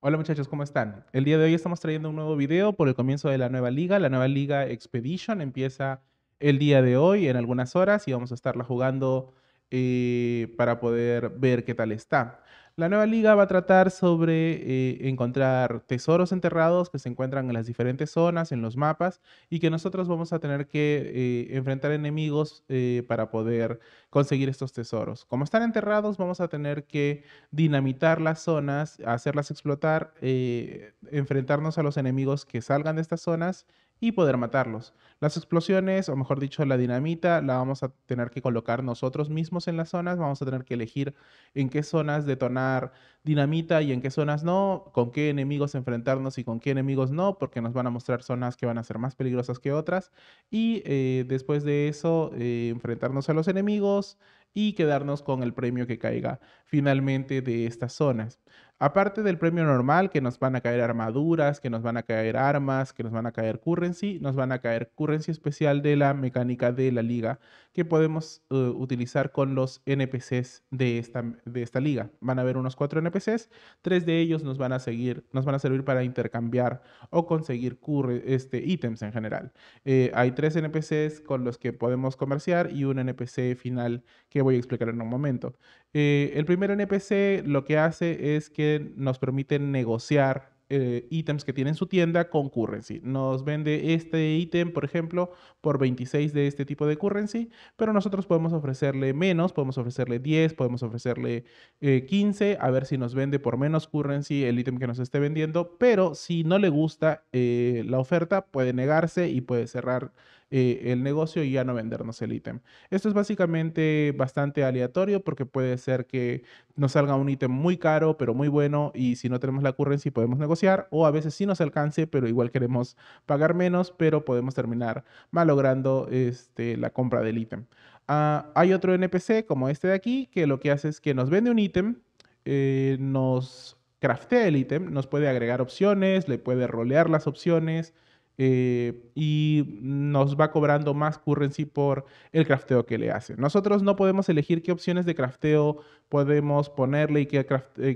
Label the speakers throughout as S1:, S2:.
S1: Hola muchachos, ¿cómo están? El día de hoy estamos trayendo un nuevo video por el comienzo de la nueva liga. La nueva liga Expedition empieza el día de hoy en algunas horas y vamos a estarla jugando eh, para poder ver qué tal está. La nueva liga va a tratar sobre eh, encontrar tesoros enterrados que se encuentran en las diferentes zonas, en los mapas, y que nosotros vamos a tener que eh, enfrentar enemigos eh, para poder conseguir estos tesoros. Como están enterrados, vamos a tener que dinamitar las zonas, hacerlas explotar, enfrentarnos a los enemigos que salgan de estas zonas y poder matarlos. Las explosiones, o mejor dicho, la dinamita, la vamos a tener que colocar nosotros mismos en las zonas, vamos a tener que elegir en qué zonas detonar dinamita y en qué zonas no, con qué enemigos enfrentarnos y con qué enemigos no, porque nos van a mostrar zonas que van a ser más peligrosas que otras, y eh, después de eso eh, enfrentarnos a los enemigos y quedarnos con el premio que caiga finalmente de estas zonas. Aparte del premio normal, que nos van a caer armaduras, que nos van a caer armas, que nos van a caer currency, nos van a caer currency especial de la mecánica de la liga, que podemos eh, utilizar con los NPCs de esta, liga. Van a haber unos cuatro NPCs, tres de ellos nos van a seguir, nos van a servir para intercambiar o conseguir este, ítems en general. Eh, hay tres NPCs con los que podemos comerciar y un NPC final que voy a explicar en un momento. Eh, el primer NPC lo que hace es que nos permite negociar eh, ítems que tiene en su tienda con currency. Nos vende este ítem, por ejemplo, por 26 de este tipo de currency, pero nosotros podemos ofrecerle menos, podemos ofrecerle 10, podemos ofrecerle 15, eh, a ver si nos vende por menos currency el ítem que nos esté vendiendo, pero si no le gusta la oferta, puede negarse y puede cerrar eh, el negocio y ya no vendernos el ítem. Esto es básicamente bastante aleatorio porque puede ser que nos salga un ítem muy caro pero muy bueno y si no tenemos la currency podemos negociar o a veces sí nos alcance pero igual queremos pagar menos pero podemos terminar malogrando este, la compra del ítem. Ah, hay otro NPC como este de aquí que lo que hace es que nos vende un ítem, eh, nos craftea el ítem, nos puede agregar opciones, le puede rolear las opciones, eh, y nos va cobrando más currency por el crafteo que le hace. Nosotros no podemos elegir qué opciones de crafteo podemos ponerle y eh,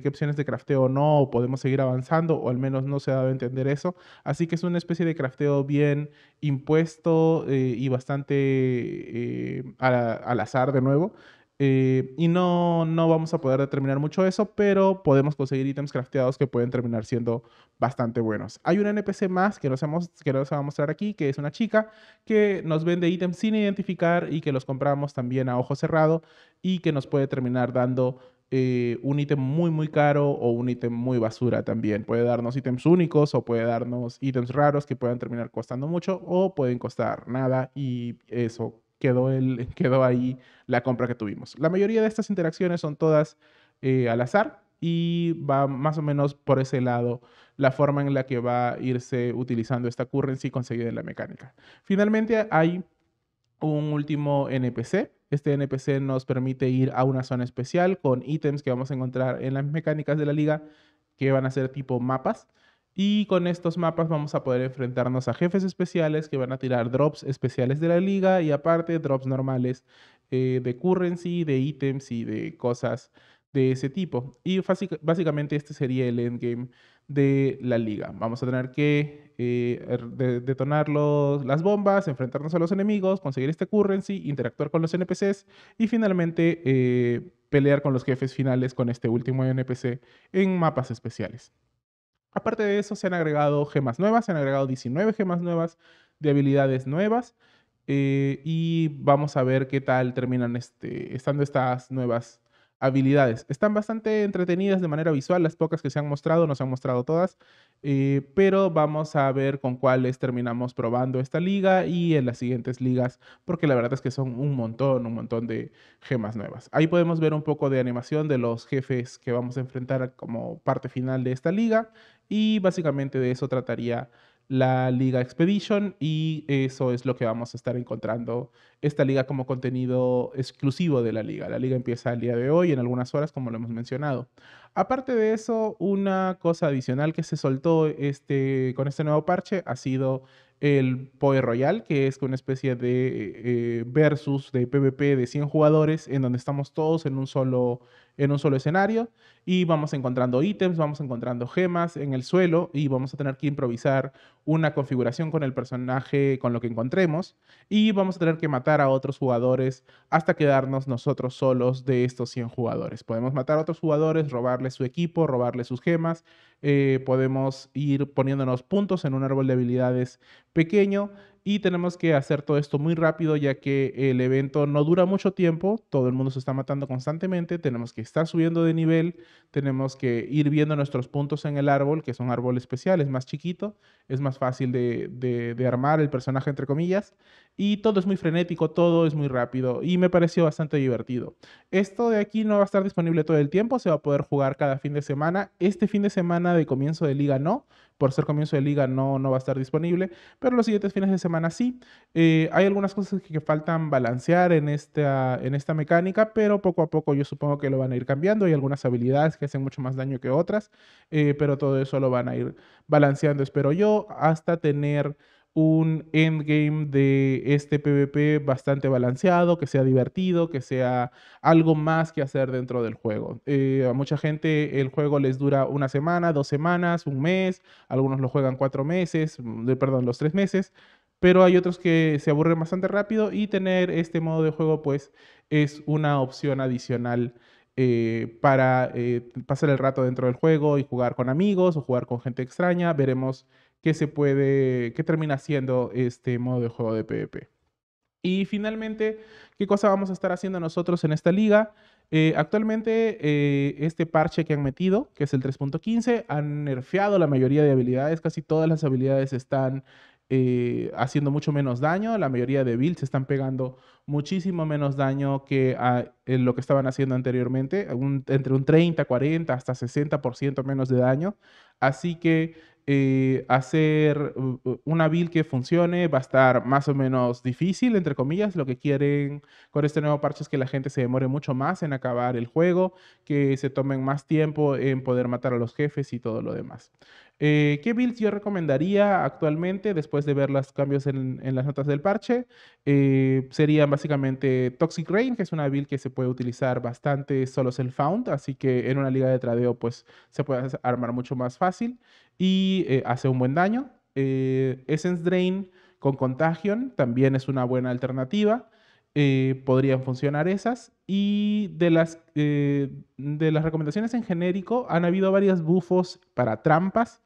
S1: qué, opciones de crafteo no, o podemos seguir avanzando, o al menos no se ha dado a entender eso. Así que es una especie de crafteo bien impuesto eh, y bastante al azar de nuevo. Eh, y no, no vamos a poder determinar mucho eso, pero podemos conseguir ítems crafteados que pueden terminar siendo bastante buenos. Hay un NPC más que nos, hemos, va a mostrar aquí, que es una chica que nos vende ítems sin identificar y que los compramos también a ojo cerrado y que nos puede terminar dando eh, un ítem muy muy caro o un ítem muy basura también. Puede darnos ítems únicos o puede darnos ítems raros que puedan terminar costando mucho o pueden costar nada y eso quedó, el, quedó ahí la compra que tuvimos. La mayoría de estas interacciones son todas eh, al azar y va más o menos por ese lado la forma en la que va a irse utilizando esta currency conseguida en la mecánica. Finalmente hay un último NPC. Este NPC nos permite ir a una zona especial con ítems que vamos a encontrar en las mecánicas de la liga que van a ser tipo mapas y con estos mapas vamos a poder enfrentarnos a jefes especiales que van a tirar drops especiales de la liga y aparte drops normales eh, de currency, de ítems y de cosas de ese tipo. Y básicamente este sería el endgame de la liga. Vamos a tener que eh, detonar las bombas, enfrentarnos a los enemigos, conseguir este currency, interactuar con los NPCs y finalmente eh, pelear con los jefes finales con este último NPC en mapas especiales. Aparte de eso, se han agregado gemas nuevas, se han agregado 19 gemas nuevas de habilidades nuevas. Eh, y vamos a ver qué tal terminan este, estando estas nuevas habilidades. Están bastante entretenidas de manera visual, las pocas que se han mostrado, no se han mostrado todas, eh, pero vamos a ver con cuáles terminamos probando esta liga y en las siguientes ligas, porque la verdad es que son un montón, un montón de gemas nuevas. Ahí podemos ver un poco de animación de los jefes que vamos a enfrentar como parte final de esta liga y básicamente de eso trataría la Liga Expedition y eso es lo que vamos a estar encontrando esta liga como contenido exclusivo de la liga. La liga empieza el día de hoy en algunas horas como lo hemos mencionado. Aparte de eso, una cosa adicional que se soltó este, con este nuevo parche ha sido el Poe Royal, que es una especie de eh, versus de PvP de 100 jugadores en donde estamos todos en un solo en un solo escenario y vamos encontrando ítems, vamos encontrando gemas en el suelo y vamos a tener que improvisar una configuración con el personaje con lo que encontremos y vamos a tener que matar a otros jugadores hasta quedarnos nosotros solos de estos 100 jugadores. Podemos matar a otros jugadores, robarles su equipo, robarles sus gemas eh, podemos ir poniéndonos puntos en un árbol de habilidades pequeño y tenemos que hacer todo esto muy rápido ya que el evento no dura mucho tiempo, todo el mundo se está matando constantemente, tenemos que estar subiendo de nivel, tenemos que ir viendo nuestros puntos en el árbol, que son árboles especiales, más chiquito, es más fácil de, de armar el personaje entre comillas y todo es muy frenético, todo es muy rápido y me pareció bastante divertido. Esto de aquí no va a estar disponible todo el tiempo, se va a poder jugar cada fin de semana, este fin de semana de comienzo de liga no, por ser comienzo de liga no, no va a estar disponible, pero los siguientes fines de semana así sí. Eh, hay algunas cosas que, faltan balancear en esta, en esta mecánica, pero poco a poco yo supongo que lo van a ir cambiando. Hay algunas habilidades que hacen mucho más daño que otras, eh, pero todo eso lo van a ir balanceando, espero yo, hasta tener un endgame de este PvP bastante balanceado, que sea divertido, que sea algo más que hacer dentro del juego. Eh, a mucha gente el juego les dura una semana, dos semanas, un mes, algunos lo juegan cuatro meses, perdón, los tres meses, pero hay otros que se aburren bastante rápido y tener este modo de juego pues es una opción adicional eh, para eh, pasar el rato dentro del juego y jugar con amigos o jugar con gente extraña. Veremos qué se puede, qué termina siendo este modo de juego de PvP. Y finalmente, ¿qué cosa vamos a estar haciendo nosotros en esta liga? Eh, actualmente, este parche que han metido, que es el 3.15, han nerfeado la mayoría de habilidades, casi todas las habilidades están eh, haciendo mucho menos daño. La mayoría de builds están pegando muchísimo menos daño que en lo que estaban haciendo anteriormente, entre un 30, 40, hasta 60% menos de daño. Así que eh, hacer una build que funcione va a estar más o menos difícil, entre comillas. Lo que quieren con este nuevo parche es que la gente se demore mucho más en acabar el juego, que se tomen más tiempo en poder matar a los jefes y todo lo demás. Eh, ¿Qué builds yo recomendaría actualmente después de ver los cambios en, las notas del parche? Sería eh, serían básicamente Toxic Rain, que es una build que se puede utilizar bastante solo self-found, así que en una liga de tradeo pues se puede armar mucho más fácil y eh, hace un buen daño. Eh, Essence Drain con Contagion también es una buena alternativa. Eh, podrían funcionar esas. Y de las, de las recomendaciones en genérico, han habido varias bufos para trampas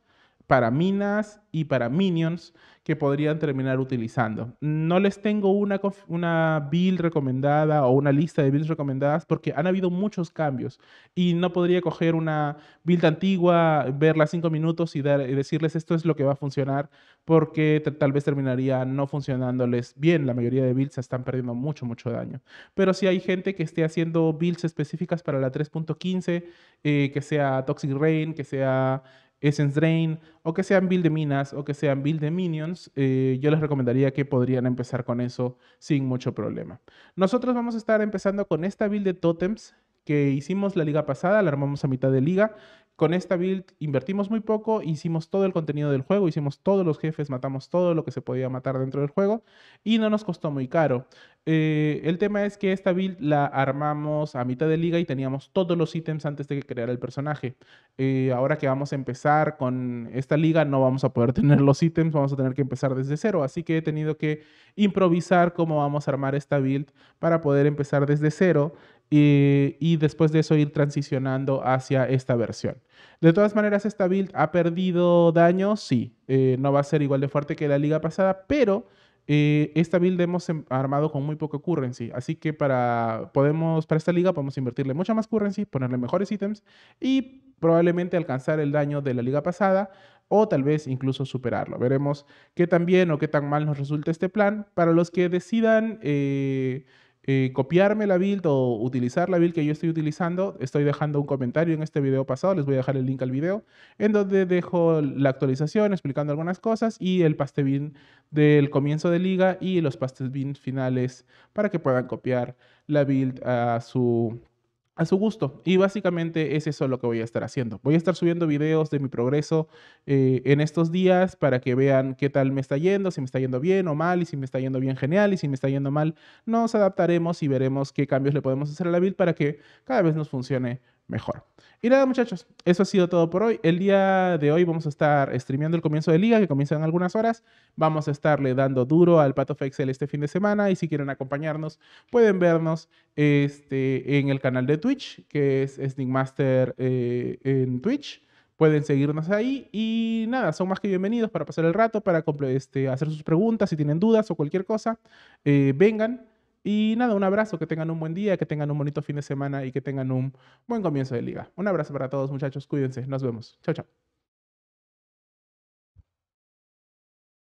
S1: para minas y para minions que podrían terminar utilizando. No les tengo una, una build recomendada o una lista de builds recomendadas porque han habido muchos cambios y no podría coger una build antigua, verla cinco minutos y, decirles esto es lo que va a funcionar porque tal vez terminaría no funcionándoles bien. La mayoría de builds están perdiendo mucho, mucho daño. Pero si sí hay gente que esté haciendo builds específicas para la 3.15, eh, que sea Toxic Rain, que sea Essence Drain, o que sean build de minas, o que sean build de minions, eh, yo les recomendaría que podrían empezar con eso sin mucho problema. Nosotros vamos a estar empezando con esta build de totems que hicimos la liga pasada, la armamos a mitad de liga con esta build invertimos muy poco, hicimos todo el contenido del juego, hicimos todos los jefes, matamos todo lo que se podía matar dentro del juego y no nos costó muy caro. Eh, el tema es que esta build la armamos a mitad de liga y teníamos todos los ítems antes de crear el personaje. Eh, ahora que vamos a empezar con esta liga no vamos a poder tener los ítems, vamos a tener que empezar desde cero. Así que he tenido que improvisar cómo vamos a armar esta build para poder empezar desde cero eh, y, después de eso ir transicionando hacia esta versión. De todas maneras, esta build ha perdido daño, sí, eh, no va a ser igual de fuerte que la liga pasada, pero eh, esta build hemos em, armado con muy poca currency, así que para, podemos, para esta liga podemos invertirle mucha más currency, ponerle mejores ítems y probablemente alcanzar el daño de la liga pasada o tal vez incluso superarlo. Veremos qué tan bien o qué tan mal nos resulta este plan. Para los que decidan... Eh, eh, copiarme la build o utilizar la build que yo estoy utilizando, estoy dejando un comentario en este video pasado, les voy a dejar el link al video, en donde dejo la actualización explicando algunas cosas y el paste del comienzo de liga y los pastebins finales para que puedan copiar la build a su a su gusto. Y básicamente es eso lo que voy a estar haciendo. Voy a estar subiendo videos de mi progreso eh, en estos días para que vean qué tal me está yendo, si me está yendo bien o mal, y si me está yendo bien genial, y si me está yendo mal, nos adaptaremos y veremos qué cambios le podemos hacer a la build para que cada vez nos funcione mejor. Y nada, muchachos, eso ha sido todo por hoy. El día de hoy vamos a estar streameando el comienzo de liga, que comienza en algunas horas. Vamos a estarle dando duro al Pato este fin de semana. Y si quieren acompañarnos, pueden vernos este, en el canal de Twitch, que es Sneakmaster eh, en Twitch. Pueden seguirnos ahí y nada, son más que bienvenidos para pasar el rato, para este, hacer sus preguntas, si tienen dudas o cualquier cosa, eh, vengan y nada, un abrazo, que tengan un buen día, que tengan un bonito fin de semana y que tengan un buen comienzo de liga. Un abrazo para todos muchachos, cuídense, nos vemos. Chao, chao.